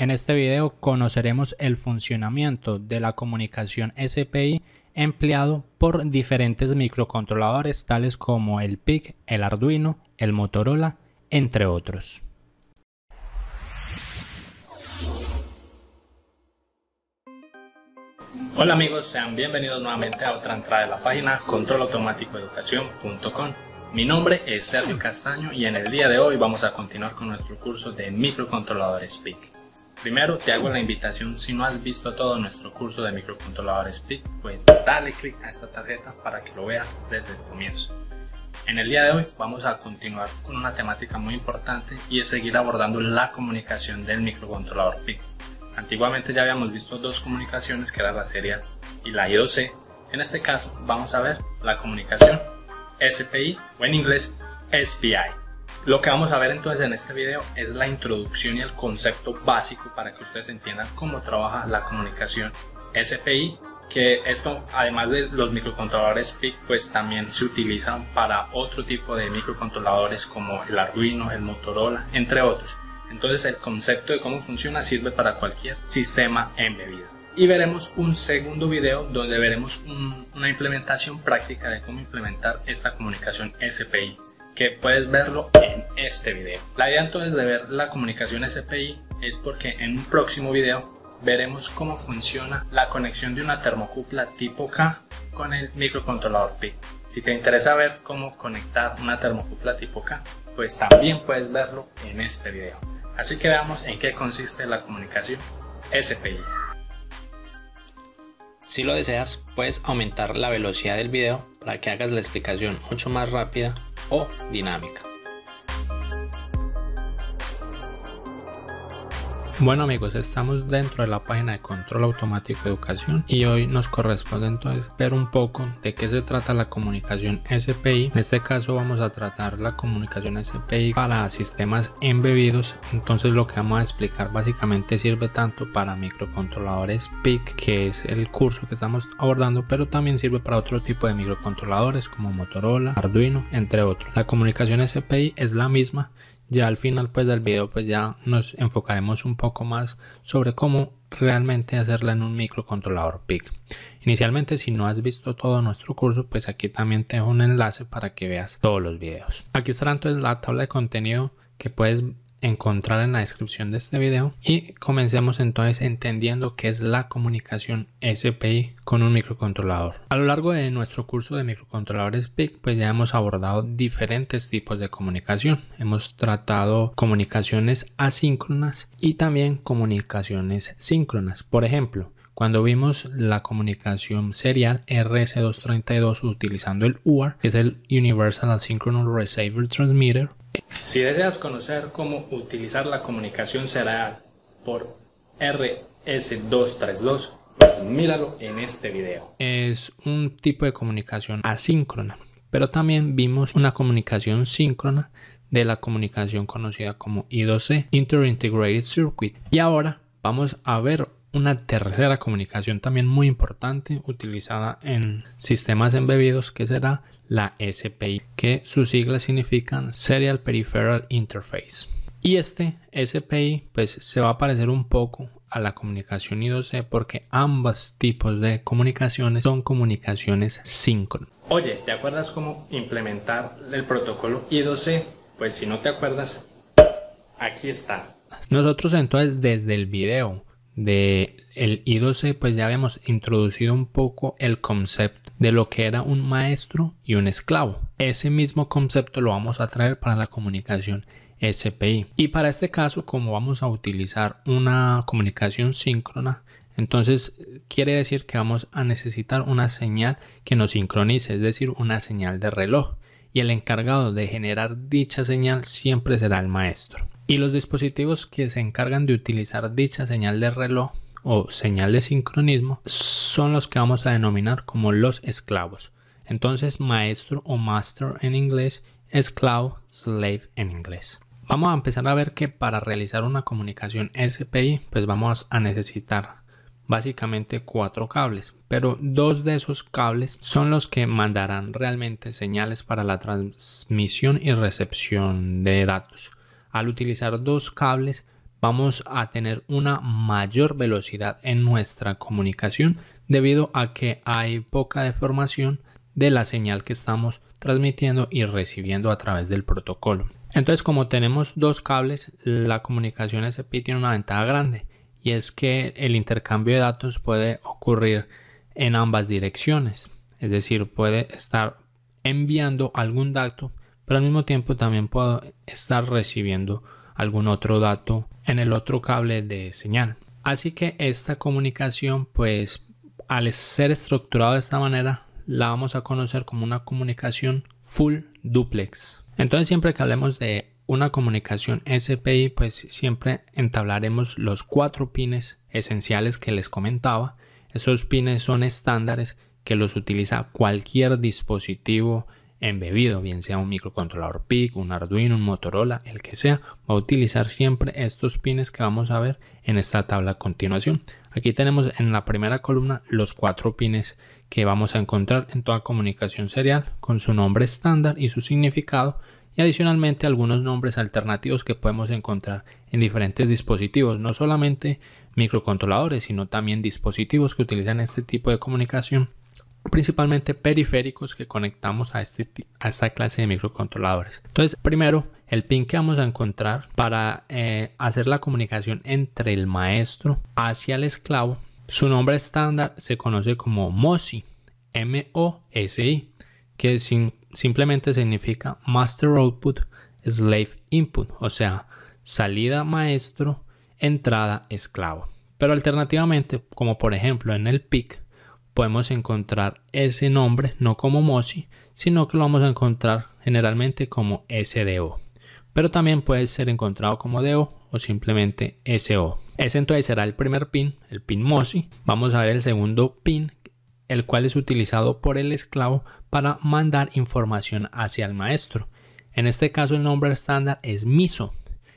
En este video conoceremos el funcionamiento de la comunicación SPI empleado por diferentes microcontroladores tales como el PIC, el Arduino, el Motorola, entre otros. Hola amigos, sean bienvenidos nuevamente a otra entrada de la página controlautomáticoeducación.com. Mi nombre es Sergio Castaño y en el día de hoy vamos a continuar con nuestro curso de microcontroladores PIC. Primero te hago la invitación, si no has visto todo nuestro curso de microcontroladores PIC, pues dale clic a esta tarjeta para que lo veas desde el comienzo. En el día de hoy vamos a continuar con una temática muy importante y es seguir abordando la comunicación del microcontrolador PIC. Antiguamente ya habíamos visto dos comunicaciones que eran la serial y la I2C. En este caso vamos a ver la comunicación SPI o en inglés SPI. Lo que vamos a ver entonces en este video es la introducción y el concepto básico para que ustedes entiendan cómo trabaja la comunicación SPI, que esto además de los microcontroladores PIC pues también se utilizan para otro tipo de microcontroladores como el Arduino, el Motorola, entre otros. Entonces el concepto de cómo funciona sirve para cualquier sistema embebido. Y veremos un segundo video donde veremos una implementación práctica de cómo implementar esta comunicación SPI que puedes verlo en este video. La idea entonces de ver la comunicación SPI es porque en un próximo video veremos cómo funciona la conexión de una termocupla tipo K con el microcontrolador PIC. Si te interesa ver cómo conectar una termocupla tipo K, pues también puedes verlo en este video. Así que veamos en qué consiste la comunicación SPI. Si lo deseas, puedes aumentar la velocidad del video para que hagas la explicación mucho más rápida o dinámica. Bueno amigos, estamos dentro de la página de control automático educación y hoy nos corresponde entonces ver un poco de qué se trata la comunicación SPI. En este caso vamos a tratar la comunicación SPI para sistemas embebidos. Entonces lo que vamos a explicar básicamente sirve tanto para microcontroladores PIC, que es el curso que estamos abordando, pero también sirve para otro tipo de microcontroladores como Motorola, Arduino, entre otros. La comunicación SPI es la misma ya al final pues del video pues ya nos enfocaremos un poco más sobre cómo realmente hacerla en un microcontrolador PIC. Inicialmente si no has visto todo nuestro curso pues aquí también te dejo un enlace para que veas todos los videos. Aquí estará entonces la tabla de contenido que puedes encontrar en la descripción de este video y comencemos entonces entendiendo qué es la comunicación SPI con un microcontrolador. A lo largo de nuestro curso de microcontroladores PIC pues ya hemos abordado diferentes tipos de comunicación. Hemos tratado comunicaciones asíncronas y también comunicaciones síncronas. Por ejemplo, cuando vimos la comunicación serial RS232 utilizando el UART, que es el Universal Asynchronous Receiver Transmitter, si deseas conocer cómo utilizar la comunicación serial por RS232, pues míralo en este video. Es un tipo de comunicación asíncrona, pero también vimos una comunicación síncrona de la comunicación conocida como I2C, Integrated Circuit. Y ahora vamos a ver una tercera comunicación también muy importante utilizada en sistemas embebidos que será la SPI, que sus siglas significan Serial Peripheral Interface. Y este SPI pues se va a parecer un poco a la comunicación I2C porque ambos tipos de comunicaciones son comunicaciones síncronas. Oye, ¿te acuerdas cómo implementar el protocolo I2C? Pues si no te acuerdas, aquí está. Nosotros entonces desde el video de el I2C pues ya habíamos introducido un poco el concepto de lo que era un maestro y un esclavo. Ese mismo concepto lo vamos a traer para la comunicación SPI. Y para este caso, como vamos a utilizar una comunicación síncrona, entonces eh, quiere decir que vamos a necesitar una señal que nos sincronice, es decir, una señal de reloj. Y el encargado de generar dicha señal siempre será el maestro. Y los dispositivos que se encargan de utilizar dicha señal de reloj o señal de sincronismo son los que vamos a denominar como los esclavos. Entonces, maestro o master en inglés, esclavo, slave en inglés. Vamos a empezar a ver que para realizar una comunicación SPI, pues vamos a necesitar básicamente cuatro cables, pero dos de esos cables son los que mandarán realmente señales para la transmisión y recepción de datos. Al utilizar dos cables, vamos a tener una mayor velocidad en nuestra comunicación debido a que hay poca deformación de la señal que estamos transmitiendo y recibiendo a través del protocolo. Entonces como tenemos dos cables, la comunicación SP tiene una ventaja grande y es que el intercambio de datos puede ocurrir en ambas direcciones. Es decir, puede estar enviando algún dato, pero al mismo tiempo también puedo estar recibiendo algún otro dato en el otro cable de señal. Así que esta comunicación pues al ser estructurado de esta manera la vamos a conocer como una comunicación full duplex. Entonces siempre que hablemos de una comunicación SPI pues siempre entablaremos los cuatro pines esenciales que les comentaba. Esos pines son estándares que los utiliza cualquier dispositivo embebido, bien sea un microcontrolador PIC, un Arduino, un Motorola, el que sea, va a utilizar siempre estos pines que vamos a ver en esta tabla a continuación. Aquí tenemos en la primera columna los cuatro pines que vamos a encontrar en toda comunicación serial con su nombre estándar y su significado y adicionalmente algunos nombres alternativos que podemos encontrar en diferentes dispositivos, no solamente microcontroladores, sino también dispositivos que utilizan este tipo de comunicación principalmente periféricos que conectamos este a, esta clase de microcontroladores. Entonces, primero, el pin que vamos a encontrar para eh, hacer la comunicación entre el maestro hacia el esclavo, su nombre estándar se conoce como MOSI, M-O-S-I, que simplemente significa Master Output Slave Input, o sea, salida maestro, entrada esclavo. Pero alternativamente, como por ejemplo en el PIC, podemos encontrar ese nombre no como MOSI, sino que lo vamos a encontrar generalmente como SDO. Pero también puede ser encontrado como DO o simplemente SO. Ese entonces será el primer pin, el pin MOSI. Vamos a ver el segundo pin, el cual es utilizado por el esclavo para mandar información hacia el maestro. En este caso el nombre estándar es MISO,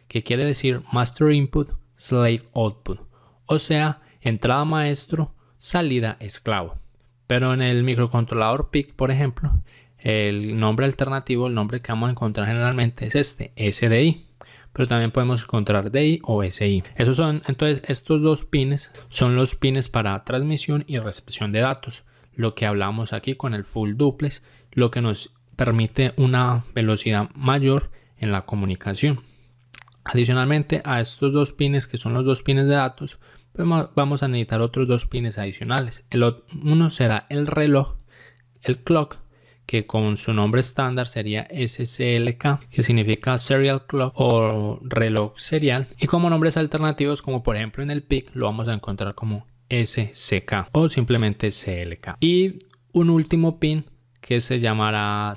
que quiere decir Master Input Slave Output, o sea, entrada maestro, salida esclavo. Pero en el microcontrolador PIC, por ejemplo, el nombre alternativo, el nombre que vamos a encontrar generalmente es este, SDI. Pero también podemos encontrar DI o SI. Esos son, entonces, estos dos pines son los pines para transmisión y recepción de datos. Lo que hablamos aquí con el full duplex, lo que nos permite una velocidad mayor en la comunicación. Adicionalmente a estos dos pines, que son los dos pines de datos, pues vamos a necesitar otros dos pines adicionales. uno será el reloj, el clock, que con su nombre estándar sería SCLK, que significa Serial Clock o reloj serial. Y como nombres alternativos, como por ejemplo en el PIC, lo vamos a encontrar como SCK o simplemente CLK. Y un último pin que se llamará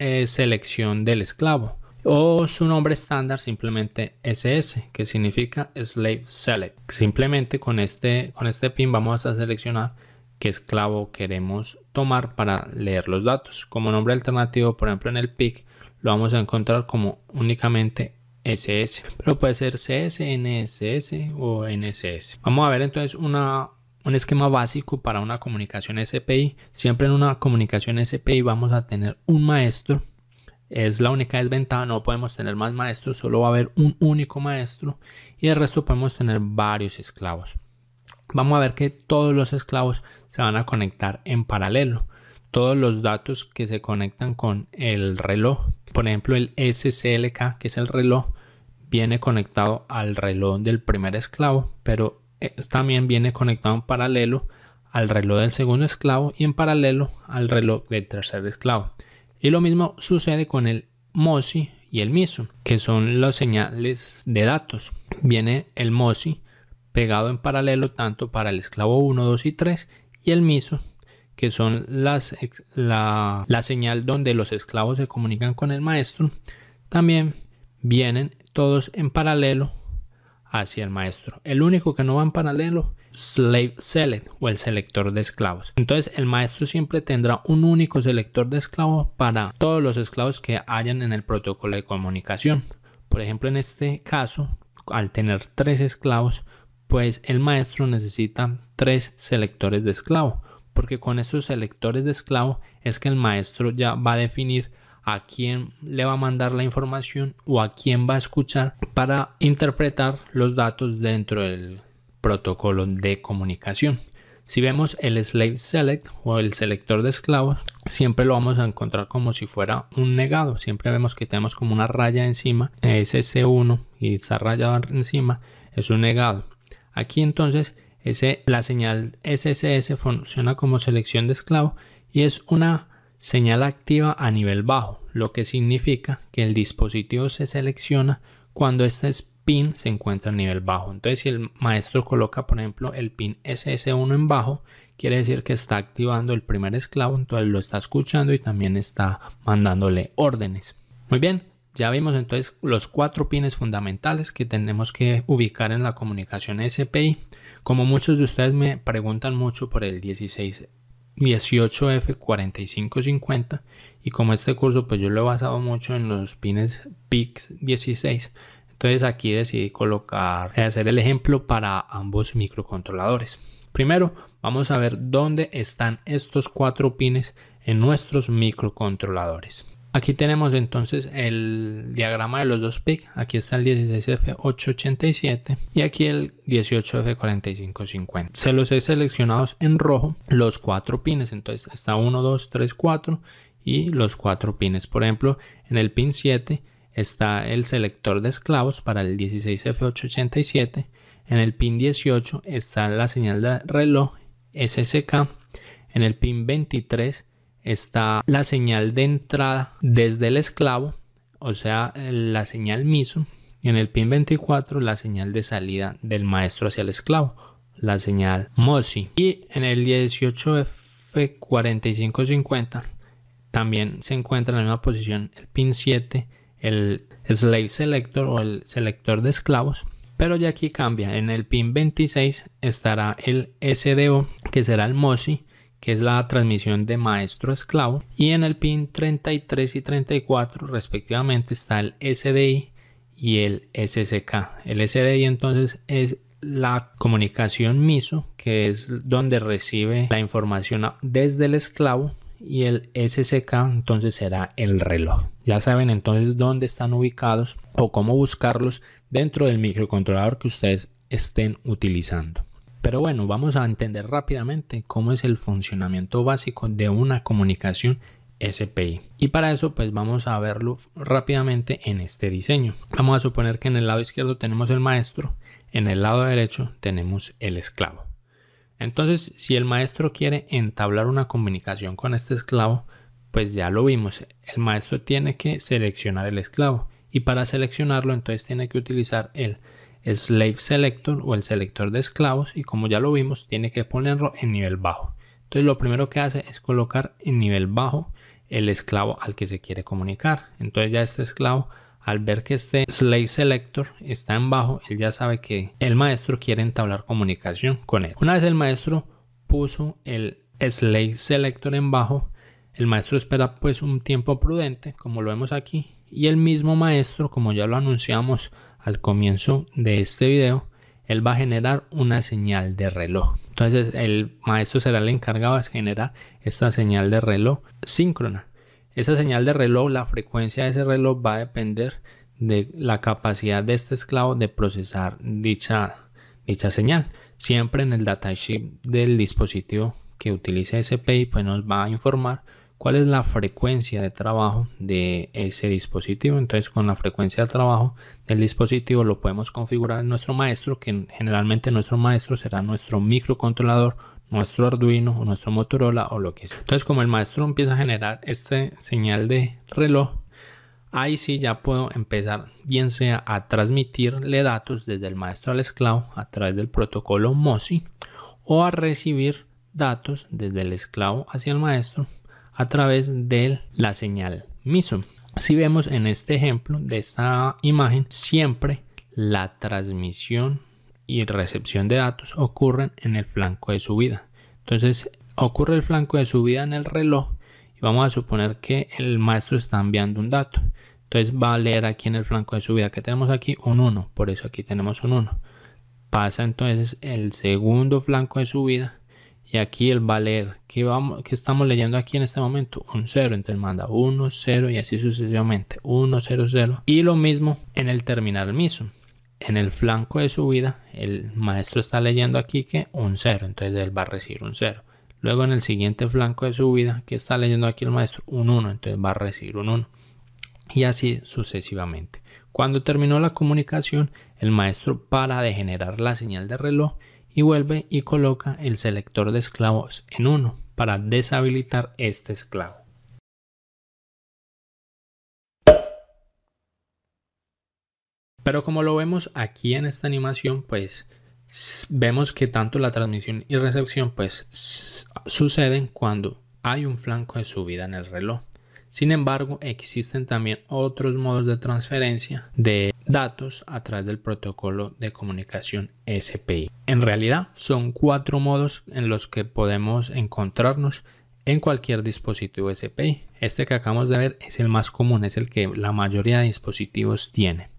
eh, selección del esclavo o su nombre estándar simplemente SS, que significa Slave Select. Simplemente con este, con este pin vamos a seleccionar qué esclavo queremos tomar para leer los datos. Como nombre alternativo, por ejemplo en el PIC, lo vamos a encontrar como únicamente SS, pero puede ser CS, NSS o NSS. Vamos a ver entonces un esquema básico para una comunicación SPI. Siempre en una comunicación SPI vamos a tener un maestro es la única desventaja, no podemos tener más maestros, solo va a haber un único maestro y el resto podemos tener varios esclavos. Vamos a ver que todos los esclavos se van a conectar en paralelo. Todos los datos que se conectan con el reloj, por ejemplo el SCLK, que es el reloj, viene conectado al reloj del primer esclavo, pero eh, también viene conectado en paralelo al reloj del segundo esclavo y en paralelo al reloj del tercer esclavo. Y lo mismo sucede con el MOSI y el MISO, que son las señales de datos. Viene el MOSI pegado en paralelo tanto para el esclavo 1, 2 y 3 y el MISO, que son las, la señal donde los esclavos se comunican con el maestro. También vienen todos en paralelo hacia el maestro. El único que no va en paralelo slave select o el selector de esclavos. Entonces el maestro siempre tendrá un único selector de esclavos para todos los esclavos que hayan en el protocolo de comunicación. Por ejemplo, en este caso, al tener tres esclavos, pues el maestro necesita tres selectores de esclavo, porque con esos selectores de esclavo es que el maestro ya va a definir a quién le va a mandar la información o a quién va a escuchar para interpretar los datos dentro del protocolo de comunicación. Si vemos el slave select o el selector de esclavos, siempre lo vamos a encontrar como si fuera un negado. Siempre vemos que tenemos como una raya encima, ss 1 y está rayado encima, es un negado. Aquí entonces la señal SSS funciona como selección de esclavo y es una señal activa a nivel bajo, lo que significa que el dispositivo se selecciona cuando esta es pin se encuentra a nivel bajo. Entonces, si el maestro coloca, por ejemplo, el pin SS1 en bajo, quiere decir que está activando el primer esclavo, entonces lo está escuchando y también está mandándole órdenes. Muy bien, ya vimos entonces los cuatro pines fundamentales que tenemos que ubicar en la comunicación SPI. Como muchos de ustedes me preguntan mucho por el 16 18F4550 y como este curso pues yo lo he basado mucho en los pines PIX 16 entonces aquí decidí colocar, hacer el ejemplo para ambos microcontroladores. Primero vamos a ver dónde están estos cuatro pines en nuestros microcontroladores. Aquí tenemos entonces el diagrama de los dos PIC. Aquí está el 16F887 y aquí el 18F4550. Se los he seleccionado en rojo los cuatro pines. Entonces está 1, 2, 3, 4 y los cuatro pines. Por ejemplo, en el pin 7 está el selector de esclavos para el 16F887. En el pin 18 está la señal de reloj SSK. En el pin 23 está la señal de entrada desde el esclavo, o sea, la señal MISO. Y en el pin 24 la señal de salida del maestro hacia el esclavo, la señal MOSI. Y en el 18F4550 también se encuentra en la misma posición el pin 7 el slave selector o el selector de esclavos. Pero ya aquí cambia, en el pin 26 estará el SDO, que será el MOSI, que es la transmisión de maestro esclavo, y en el pin 33 y 34 respectivamente está el SDI y el SSK. El SDI entonces es la comunicación MISO, que es donde recibe la información desde el esclavo y el SSK entonces será el reloj. Ya saben entonces dónde están ubicados o cómo buscarlos dentro del microcontrolador que ustedes estén utilizando. Pero bueno, vamos a entender rápidamente cómo es el funcionamiento básico de una comunicación SPI. Y para eso pues vamos a verlo rápidamente en este diseño. Vamos a suponer que en el lado izquierdo tenemos el maestro, en el lado derecho tenemos el esclavo. Entonces, si el maestro quiere entablar una comunicación con este esclavo, pues ya lo vimos, el maestro tiene que seleccionar el esclavo y para seleccionarlo entonces tiene que utilizar el slave selector o el selector de esclavos y como ya lo vimos tiene que ponerlo en nivel bajo. Entonces lo primero que hace es colocar en nivel bajo el esclavo al que se quiere comunicar. Entonces ya este esclavo al ver que este Slave Selector está en bajo, él ya sabe que el maestro quiere entablar comunicación con él. Una vez el maestro puso el Slave Selector en bajo, el maestro espera pues un tiempo prudente, como lo vemos aquí, y el mismo maestro, como ya lo anunciamos al comienzo de este video, él va a generar una señal de reloj. Entonces el maestro será el encargado de generar esta señal de reloj síncrona. Esa señal de reloj, la frecuencia de ese reloj va a depender de la capacidad de este esclavo de procesar dicha, dicha señal. Siempre en el datasheet del dispositivo que utilice SPI, pues nos va a informar cuál es la frecuencia de trabajo de ese dispositivo. Entonces, con la frecuencia de trabajo del dispositivo lo podemos configurar en nuestro maestro, que generalmente nuestro maestro será nuestro microcontrolador nuestro Arduino o nuestro Motorola o lo que sea. Entonces como el maestro empieza a generar este señal de reloj, ahí sí ya puedo empezar bien sea a transmitirle datos desde el maestro al esclavo a través del protocolo MOSI o a recibir datos desde el esclavo hacia el maestro a través de la señal MISO. Si vemos en este ejemplo de esta imagen, siempre la transmisión y recepción de datos ocurren en el flanco de subida. Entonces ocurre el flanco de subida en el reloj y vamos a suponer que el maestro está enviando un dato. Entonces va a leer aquí en el flanco de subida que tenemos aquí un 1, por eso aquí tenemos un 1. Pasa entonces el segundo flanco de subida y aquí el va a leer que, vamos, que estamos leyendo aquí en este momento un 0, entonces manda 1, 0 y así sucesivamente 1, 0, 0 y lo mismo en el terminal mismo en el flanco de subida, el maestro está leyendo aquí que un 0, entonces él va a recibir un 0. Luego en el siguiente flanco de subida, que está leyendo aquí el maestro, un 1, entonces va a recibir un 1. Y así sucesivamente. Cuando terminó la comunicación, el maestro para de generar la señal de reloj y vuelve y coloca el selector de esclavos en 1 para deshabilitar este esclavo. Pero como lo vemos aquí en esta animación, pues vemos que tanto la transmisión y recepción pues suceden cuando hay un flanco de subida en el reloj. Sin embargo, existen también otros modos de transferencia de datos a través del protocolo de comunicación SPI. En realidad, son cuatro modos en los que podemos encontrarnos en cualquier dispositivo SPI. Este que acabamos de ver es el más común, es el que la mayoría de dispositivos tiene.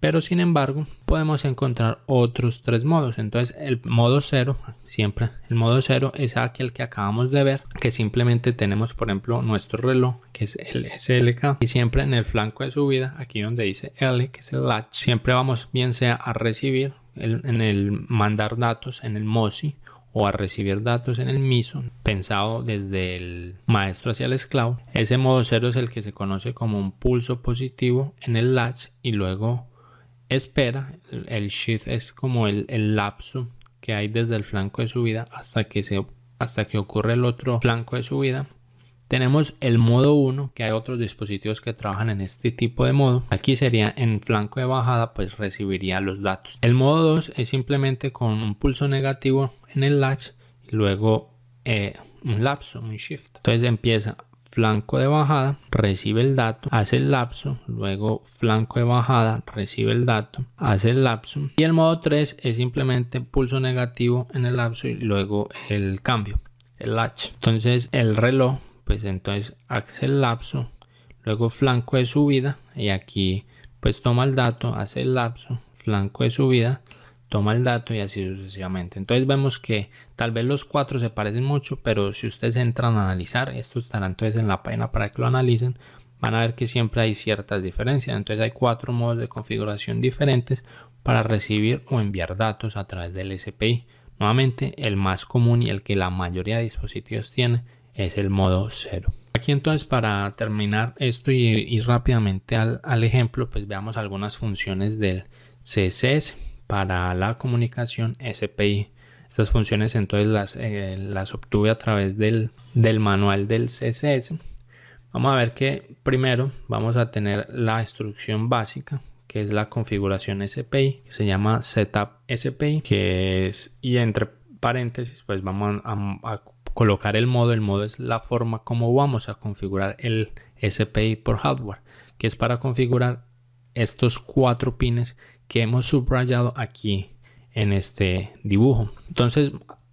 Pero sin embargo, podemos encontrar otros tres modos. Entonces, el modo cero, siempre el modo cero es aquel que acabamos de ver, que simplemente tenemos, por ejemplo, nuestro reloj, que es el SLK, y siempre en el flanco de subida, aquí donde dice L, que es el latch, siempre vamos bien sea a recibir, en el mandar datos, en el MOSI, o a recibir datos en el MISO, pensado desde el maestro hacia el esclavo. Ese modo cero es el que se conoce como un pulso positivo en el latch y luego espera, el shift es como el, lapso que hay desde el flanco de subida hasta que, se, hasta que ocurre el otro flanco de subida. Tenemos el modo 1, que hay otros dispositivos que trabajan en este tipo de modo. Aquí sería en flanco de bajada, pues recibiría los datos. El modo 2 es simplemente con un pulso negativo en el latch y luego eh, un lapso, un shift. Entonces empieza flanco de bajada, recibe el dato, hace el lapso, luego flanco de bajada, recibe el dato, hace el lapso. Y el modo 3 es simplemente pulso negativo en el lapso y luego el cambio, el latch. Entonces el reloj, pues entonces hace el lapso, luego flanco de subida y aquí pues toma el dato, hace el lapso, flanco de subida toma el dato y así sucesivamente. Entonces vemos que tal vez los cuatro se parecen mucho, pero si ustedes entran a analizar, esto estará entonces en la página para que lo analicen, van a ver que siempre hay ciertas diferencias. Entonces hay cuatro modos de configuración diferentes para recibir o enviar datos a través del SPI. Nuevamente, el más común y el que la mayoría de dispositivos tiene es el modo 0. Aquí entonces para terminar esto y ir rápidamente al, ejemplo, pues veamos algunas funciones del CSS para la comunicación SPI. Estas funciones entonces las, eh, las obtuve a través del, del manual del CSS. Vamos a ver que primero vamos a tener la instrucción básica que es la configuración SPI, que se llama Setup SPI, que es, y entre paréntesis, pues vamos a, colocar el modo. El modo es la forma como vamos a configurar el SPI por hardware, que es para configurar estos cuatro pines que hemos subrayado aquí en este dibujo. Entonces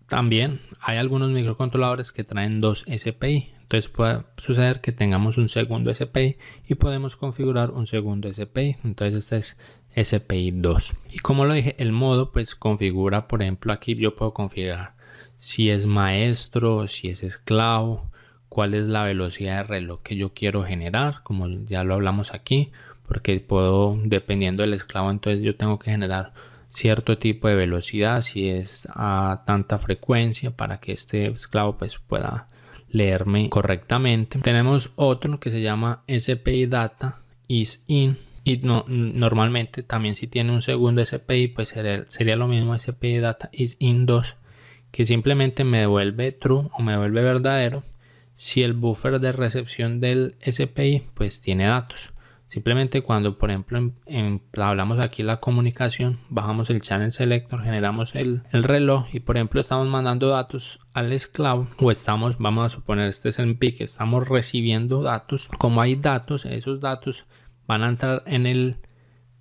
también hay algunos microcontroladores que traen dos SPI. Entonces puede suceder que tengamos un segundo SPI y podemos configurar un segundo SPI. Entonces este es SPI 2. Y como lo dije, el modo pues configura, por ejemplo, aquí yo puedo configurar si es maestro, si es esclavo, cuál es la velocidad de reloj que yo quiero generar, como ya lo hablamos aquí porque puedo, dependiendo del esclavo, entonces yo tengo que generar cierto tipo de velocidad, si es a tanta frecuencia, para que este esclavo pues, pueda leerme correctamente. Tenemos otro que se llama SPI Data is in. Y normalmente también si tiene un segundo SPI, pues sería, sería lo mismo SPI Data is in 2, que simplemente me devuelve true o me devuelve verdadero si el buffer de recepción del SPI pues tiene datos. Simplemente cuando, por ejemplo, en, hablamos aquí la comunicación, bajamos el channel selector, generamos el, reloj y, por ejemplo, estamos mandando datos al esclavo o estamos, vamos a suponer, este es el pick estamos recibiendo datos. Como hay datos, esos datos van a entrar en el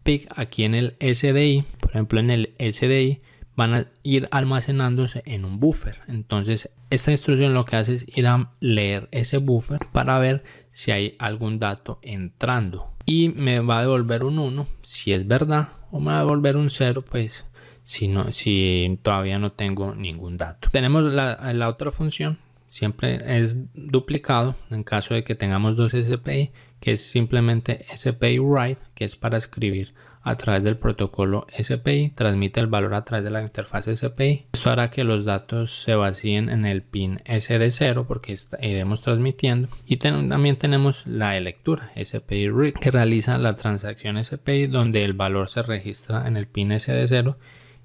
PIC aquí en el SDI. Por ejemplo, en el SDI van a ir almacenándose en un buffer. Entonces, esta instrucción lo que hace es ir a leer ese buffer para ver si hay algún dato entrando y me va a devolver un 1 si es verdad o me va a devolver un 0 pues si, no, si todavía no tengo ningún dato. Tenemos la, la otra función, siempre es duplicado en caso de que tengamos dos SPI, que es simplemente SPI write, que es para escribir a través del protocolo SPI, transmite el valor a través de la interfaz SPI. Esto hará que los datos se vacíen en el pin SD0 porque iremos transmitiendo. Y también tenemos la lectura SPI Read que realiza la transacción SPI donde el valor se registra en el pin SD0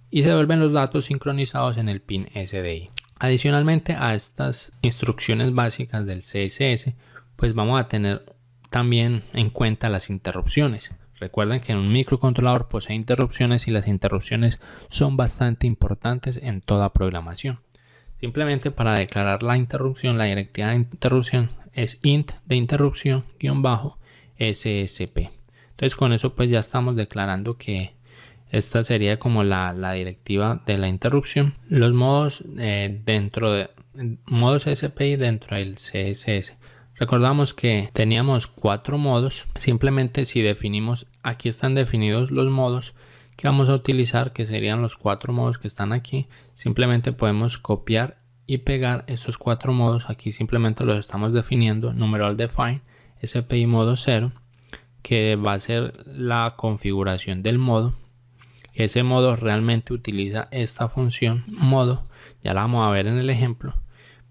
y se vuelven los datos sincronizados en el pin SDI. Adicionalmente a estas instrucciones básicas del CSS, pues vamos a tener también en cuenta las interrupciones. Recuerden que en un microcontrolador posee interrupciones y las interrupciones son bastante importantes en toda programación. Simplemente para declarar la interrupción, la directiva de interrupción es int de interrupción bajo SSP. Entonces con eso pues ya estamos declarando que esta sería como la, directiva de la interrupción. Los modos eh, dentro de modos y dentro del CSS. Recordamos que teníamos cuatro modos. Simplemente si definimos, aquí están definidos los modos que vamos a utilizar, que serían los cuatro modos que están aquí. Simplemente podemos copiar y pegar estos cuatro modos. Aquí simplemente los estamos definiendo. Numeral define, SPI modo 0, que va a ser la configuración del modo. Ese modo realmente utiliza esta función modo. Ya la vamos a ver en el ejemplo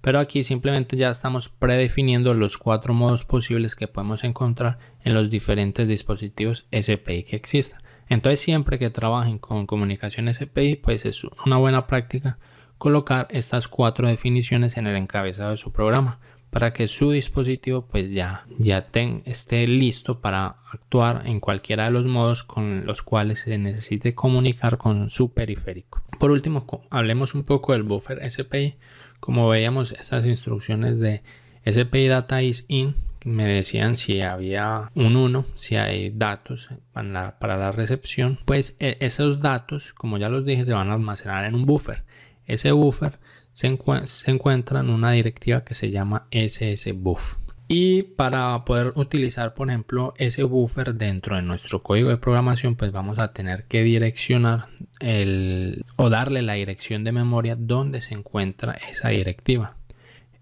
pero aquí simplemente ya estamos predefiniendo los cuatro modos posibles que podemos encontrar en los diferentes dispositivos SPI que existan. Entonces siempre que trabajen con comunicación SPI, pues es una buena práctica colocar estas cuatro definiciones en el encabezado de su programa para que su dispositivo pues ya, ya esté listo para actuar en cualquiera de los modos con los cuales se necesite comunicar con su periférico. Por último, hablemos un poco del buffer SPI como veíamos estas instrucciones de SPI data is in me decían si había un 1, si hay datos para la, recepción, pues e, esos datos, como ya los dije, se van a almacenar en un buffer. Ese buffer se, encuentra en una directiva que se llama ssbuff y para poder utilizar por ejemplo ese buffer dentro de nuestro código de programación pues vamos a tener que direccionar el o darle la dirección de memoria donde se encuentra esa directiva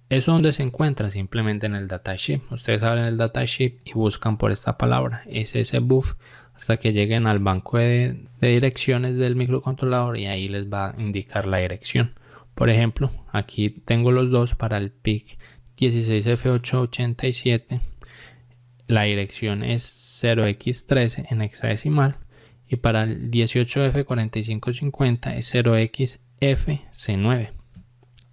eso donde se encuentra simplemente en el datasheet ustedes abren el datasheet y buscan por esta palabra buffer hasta que lleguen al banco de, de direcciones del microcontrolador y ahí les va a indicar la dirección por ejemplo aquí tengo los dos para el pic 16F887. La dirección es 0x13 en hexadecimal y para el 18F4550 es 0xFC9.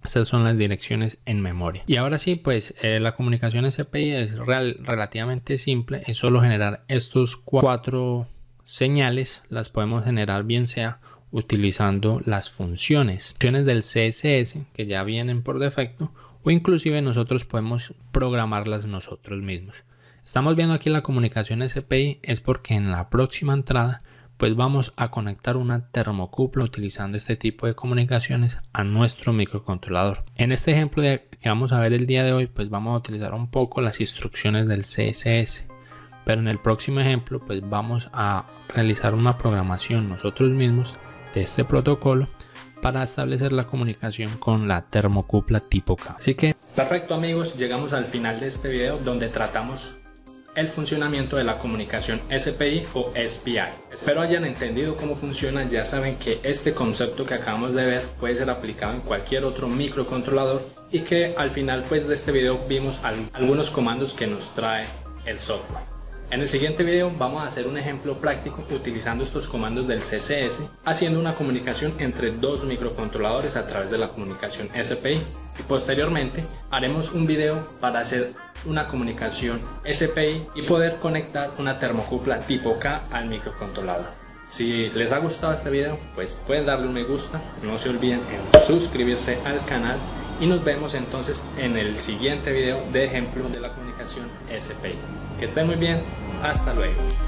Estas son las direcciones en memoria. Y ahora sí, pues eh, la comunicación SPI es real, relativamente simple. Es solo generar estos cuatro señales. Las podemos generar bien sea utilizando las funciones. Funciones del CSS que ya vienen por defecto o inclusive nosotros podemos programarlas nosotros mismos. Estamos viendo aquí la comunicación SPI es porque en la próxima entrada pues vamos a conectar una termocupla utilizando este tipo de comunicaciones a nuestro microcontrolador. En este ejemplo que vamos a ver el día de hoy, pues vamos a utilizar un poco las instrucciones del CSS. Pero en el próximo ejemplo, pues vamos a realizar una programación nosotros mismos de este protocolo para establecer la comunicación con la termocupla tipo K. Así que... Perfecto amigos, llegamos al final de este video donde tratamos el funcionamiento de la comunicación SPI o SPI. Espero hayan entendido cómo funciona, ya saben que este concepto que acabamos de ver puede ser aplicado en cualquier otro microcontrolador y que al final pues de este video vimos algunos comandos que nos trae el software. En el siguiente video vamos a hacer un ejemplo práctico utilizando estos comandos del CCS haciendo una comunicación entre dos microcontroladores a través de la comunicación SPI y posteriormente haremos un video para hacer una comunicación SPI y poder conectar una termocupla tipo K al microcontrolador. Si les ha gustado este video pues pueden darle un me gusta, no se olviden en suscribirse al canal y nos vemos entonces en el siguiente video de ejemplo de la comunicación SPI. Que estén muy bien. Hasta luego.